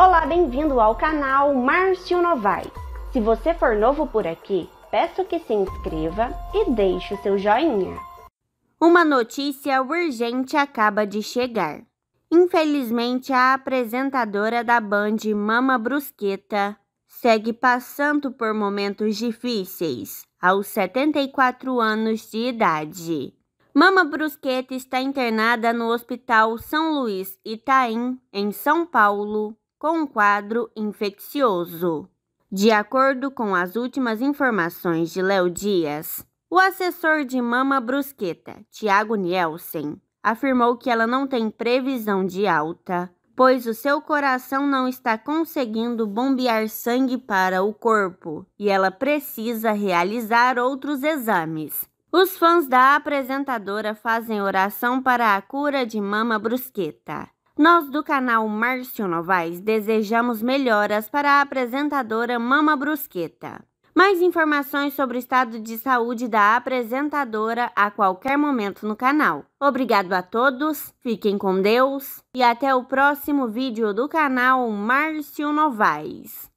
Olá, bem-vindo ao canal Márcio Novaes. Se você for novo por aqui, peço que se inscreva e deixe o seu joinha. Uma notícia urgente acaba de chegar. Infelizmente, a apresentadora da Band Mama Brusqueta segue passando por momentos difíceis aos 74 anos de idade. Mama Brusqueta está internada no Hospital São Luís Itaim, em São Paulo, com um quadro infeccioso. De acordo com as últimas informações de Léo Dias, o assessor de mama brusqueta, Tiago Nielsen, afirmou que ela não tem previsão de alta, pois o seu coração não está conseguindo bombear sangue para o corpo e ela precisa realizar outros exames. Os fãs da apresentadora fazem oração para a cura de mama brusqueta. Nós do canal Márcio Novaes desejamos melhoras para a apresentadora Mama Brusqueta. Mais informações sobre o estado de saúde da apresentadora a qualquer momento no canal. Obrigado a todos, fiquem com Deus e até o próximo vídeo do canal Márcio Novaes.